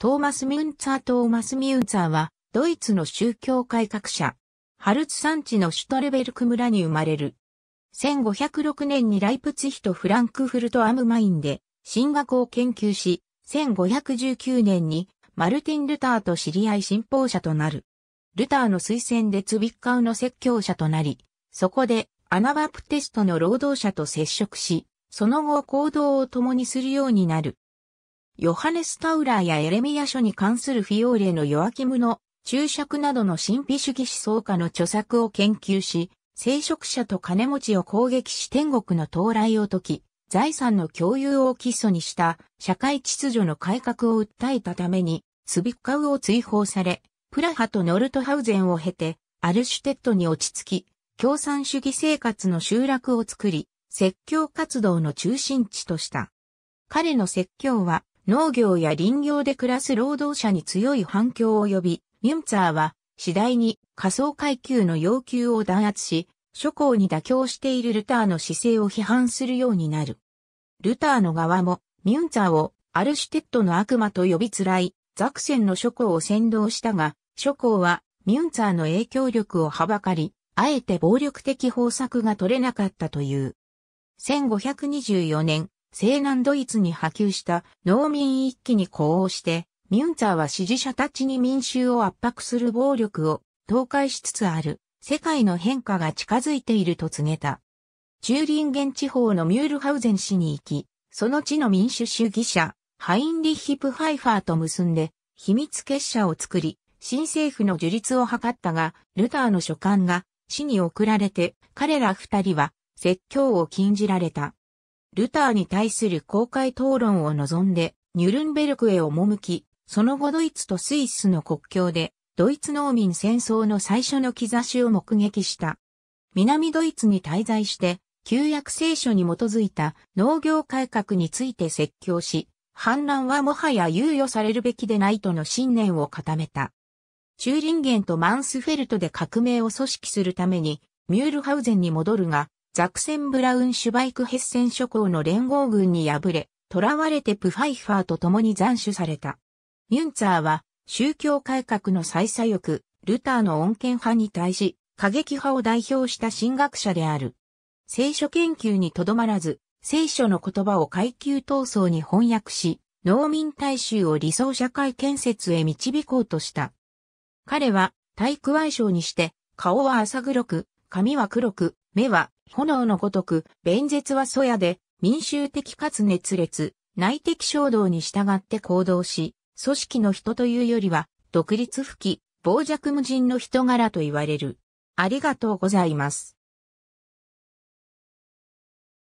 トーマス・ミュンツァー・トーマス・ミュンツァーは、ドイツの宗教改革者。ハルツ山地のシュトレベルク村に生まれる。1506年にライプツヒとフランクフルト・アムマインで、神学を研究し、1519年にマルティン・ルターと知り合い信奉者となる。ルターの推薦でツビッカウの説教者となり、そこでアナバプテストの労働者と接触し、その後行動を共にするようになる。ヨハネス・タウラーやエレミア書に関するフィオーレのヨアキムの注釈などの神秘主義思想家の著作を研究し、聖職者と金持ちを攻撃し天国の到来を解き、財産の共有を基礎にした社会秩序の改革を訴えたために、スビッカウを追放され、プラハとノルトハウゼンを経て、アルシュテッドに落ち着き、共産主義生活の集落を作り、説教活動の中心地とした。彼の説教は、農業や林業で暮らす労働者に強い反響を呼び、ミュンツァーは次第に仮想階級の要求を弾圧し、諸侯に妥協しているルターの姿勢を批判するようになる。ルターの側もミュンツァーをアルシュテッドの悪魔と呼びつらい、ザクセンの諸侯を先導したが、諸侯はミュンツァーの影響力をはばかり、あえて暴力的方策が取れなかったという。1524年、西南ドイツに波及した農民一揆に呼応して、ミュンツァーは支持者たちに民衆を圧迫する暴力を倒壊しつつある、世界の変化が近づいていると告げた。チューリンゲン地方のミュールハウゼン市に行き、その地の民主主義者、ハインリヒ・プハイファーと結んで、秘密結社を作り、新政府の樹立を図ったが、ルターの書簡が市に送られて、彼ら二人は説教を禁じられた。ルターに対する公開討論を望んで、ニュルンベルクへ赴き、その後ドイツとスイスの国境で、ドイツ農民戦争の最初の兆しを目撃した。南ドイツに滞在して、旧約聖書に基づいた農業改革について説教し、反乱はもはや猶予されるべきでないとの信念を固めた。チューリンゲンとマンスフェルトで革命を組織するために、ミュールハウゼンに戻るが、ザクセンブラウンシュバイクヘッセン諸侯の連合軍に敗れ、囚われてプファイファーと共に斬首された。ミュンツァーは宗教改革の再左翼、ルターの穏健派に対し、過激派を代表した神学者である。聖書研究にとどまらず、聖書の言葉を階級闘争に翻訳し、農民大衆を理想社会建設へ導こうとした。彼は体育愛称にして、顔は浅黒く、髪は黒く、目は炎のごとく、弁舌は粗野で、民衆的かつ熱烈、内的衝動に従って行動し、組織の人というよりは、独立不帰、傍若無人の人柄と言われる。ありがとうございます。